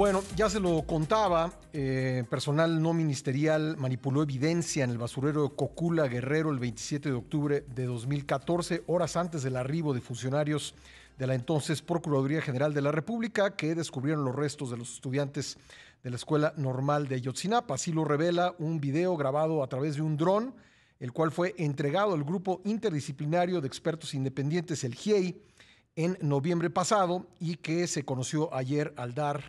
Bueno, ya se lo contaba, eh, personal no ministerial manipuló evidencia en el basurero de Cocula Guerrero el 27 de octubre de 2014, horas antes del arribo de funcionarios de la entonces Procuraduría General de la República que descubrieron los restos de los estudiantes de la Escuela Normal de Ayotzinapa. Así lo revela un video grabado a través de un dron, el cual fue entregado al grupo interdisciplinario de expertos independientes, el GIEI, e, en noviembre pasado y que se conoció ayer al dar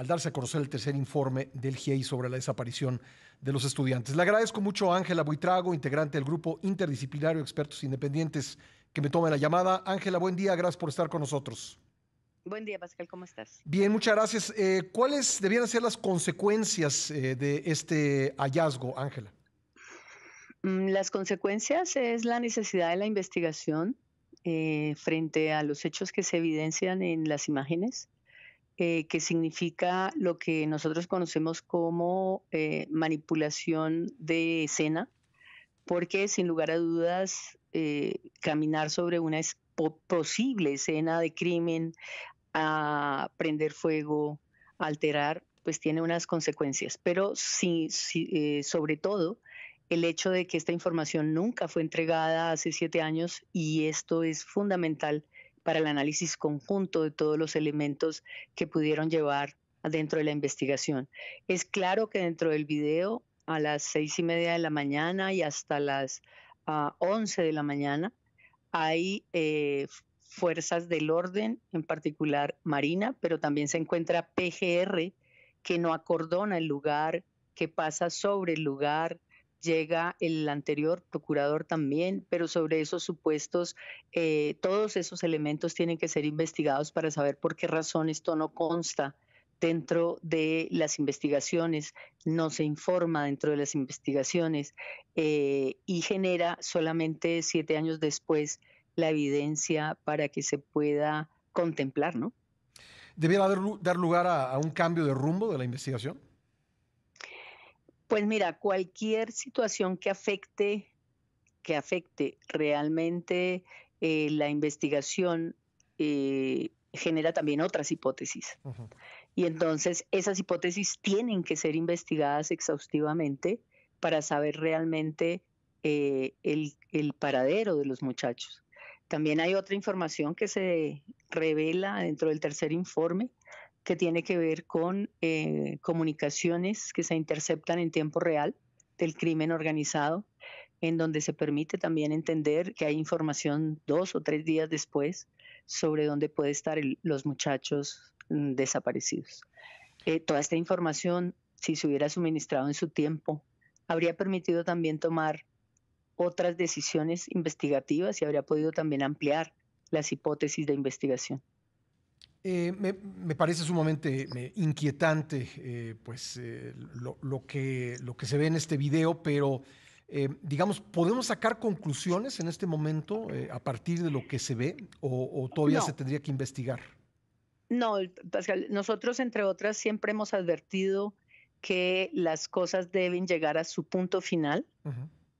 al darse a conocer el tercer informe del GIEI sobre la desaparición de los estudiantes. Le agradezco mucho a Ángela Buitrago, integrante del grupo interdisciplinario Expertos Independientes, que me tome la llamada. Ángela, buen día, gracias por estar con nosotros. Buen día, Pascal, ¿cómo estás? Bien, muchas gracias. Eh, ¿Cuáles debieran ser las consecuencias eh, de este hallazgo, Ángela? Mm, las consecuencias es la necesidad de la investigación eh, frente a los hechos que se evidencian en las imágenes eh, que significa lo que nosotros conocemos como eh, manipulación de escena, porque sin lugar a dudas eh, caminar sobre una posible escena de crimen, a ah, prender fuego, alterar, pues tiene unas consecuencias. Pero sí sobre todo el hecho de que esta información nunca fue entregada hace siete años y esto es fundamental para el análisis conjunto de todos los elementos que pudieron llevar dentro de la investigación. Es claro que dentro del video, a las seis y media de la mañana y hasta las ah, once de la mañana, hay eh, fuerzas del orden, en particular Marina, pero también se encuentra PGR, que no acordona el lugar, que pasa sobre el lugar, llega el anterior procurador también, pero sobre esos supuestos, eh, todos esos elementos tienen que ser investigados para saber por qué razón esto no consta dentro de las investigaciones, no se informa dentro de las investigaciones eh, y genera solamente siete años después la evidencia para que se pueda contemplar, ¿no? ¿Debiera dar lugar a un cambio de rumbo de la investigación? Pues mira, cualquier situación que afecte, que afecte realmente eh, la investigación eh, genera también otras hipótesis. Y entonces esas hipótesis tienen que ser investigadas exhaustivamente para saber realmente eh, el, paradero de los muchachos. También hay otra información que se revela dentro del tercer informe, que tiene que ver con eh, comunicaciones que se interceptan en tiempo real del crimen organizado, en donde se permite también entender que hay información dos o tres días después sobre dónde pueden estar los muchachos mm, desaparecidos. Eh, toda esta información, si se hubiera suministrado en su tiempo, habría permitido también tomar otras decisiones investigativas y habría podido también ampliar las hipótesis de investigación. Eh, me, parece sumamente eh, inquietante eh, pues, lo, que, se ve en este video, pero digamos, ¿podemos sacar conclusiones en este momento a partir de lo que se ve o, todavía se tendría que investigar? No, Pascal, nosotros entre otras siempre hemos advertido que las cosas deben llegar a su punto final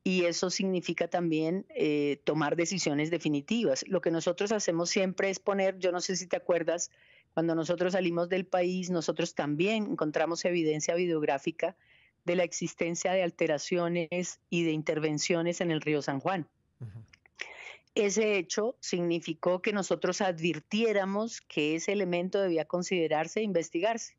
y eso significa también eh, tomar decisiones definitivas. Lo que nosotros hacemos siempre es poner, yo no sé si te acuerdas, cuando nosotros salimos del país, nosotros también encontramos evidencia videográfica de la existencia de alteraciones y de intervenciones en el río San Juan. Ese hecho significó que nosotros advirtiéramos que ese elemento debía considerarse e investigarse.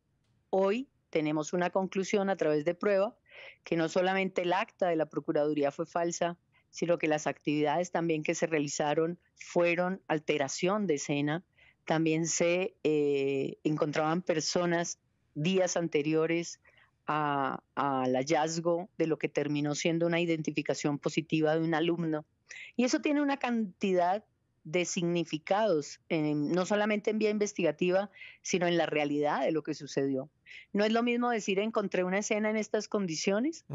Hoy tenemos una conclusión a través de prueba que no solamente el acta de la Procuraduría fue falsa, sino que las actividades también que se realizaron fueron alteración de escena. También se eh, encontraban personas días anteriores al hallazgo de lo que terminó siendo una identificación positiva de un alumno. Y eso tiene una cantidad de significados, em, no solamente en vía investigativa, sino en la realidad de lo que sucedió. No es lo mismo decir encontré una escena en estas condiciones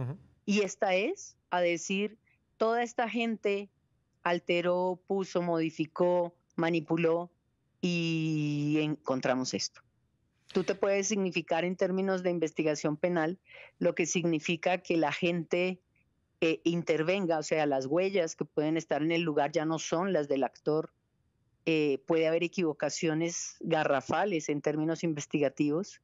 y esta es, a decir toda esta gente alteró, puso, modificó, manipuló y encontramos esto. Tú te puedes significar en términos de investigación penal lo que significa que la gente eh, intervenga, o sea, las huellas que pueden estar en el lugar ya no son las del actor. Eh, puede haber equivocaciones garrafales en términos investigativos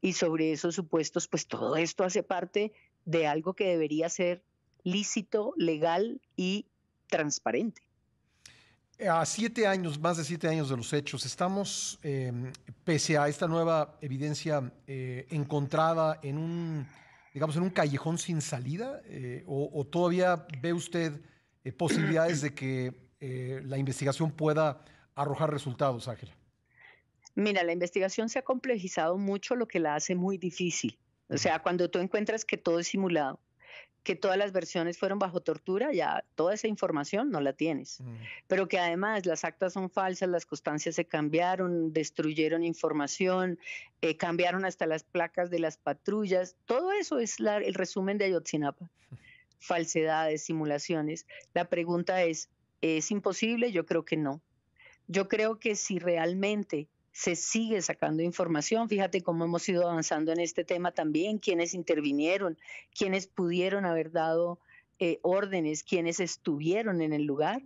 y sobre esos supuestos, pues todo esto hace parte de algo que debería ser lícito, legal y transparente. A siete años, más de siete años de los hechos, estamos, em, pese a esta nueva evidencia eh, encontrada en un digamos, en un callejón sin salida? Eh, o, todavía ve usted eh, posibilidades de que eh, la investigación pueda arrojar resultados, Ángela? Mira, la investigación se ha complejizado mucho, lo que la hace muy difícil. O sea, cuando tú encuentras que todo es simulado, que todas las versiones fueron bajo tortura, ya toda esa información no la tienes. Pero que además las actas son falsas, las constancias se cambiaron, destruyeron información, eh, cambiaron hasta las placas de las patrullas. Todo eso es la, el resumen de Ayotzinapa. Falsedades, simulaciones. La pregunta es, ¿es imposible? Yo creo que no. Yo creo que si realmente se sigue sacando información. Fíjate cómo hemos ido avanzando en este tema también, quienes intervinieron, quienes pudieron haber dado eh, órdenes, quienes estuvieron en el lugar.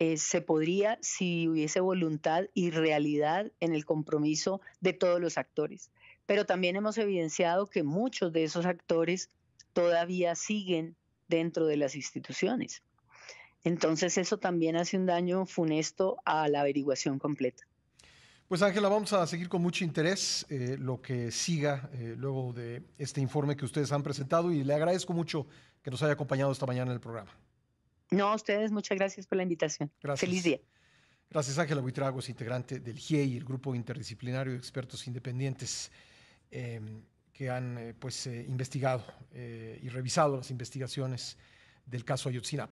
Eh, se podría, si hubiese voluntad y realidad en el compromiso de todos los actores. Pero también hemos evidenciado que muchos de esos actores todavía siguen dentro de las instituciones. Entonces eso también hace un daño funesto a la averiguación completa. Pues Ángela, vamos a seguir con mucho interés eh, lo que siga eh, luego de este informe que ustedes han presentado y le agradezco mucho que nos haya acompañado esta mañana en el programa. No, a ustedes muchas gracias por la invitación. Gracias. Feliz día. Gracias Ángela es integrante del GIEI, e el Grupo Interdisciplinario de Expertos Independientes em, que han eh, pues investigado y revisado las investigaciones del caso Ayotzinapa.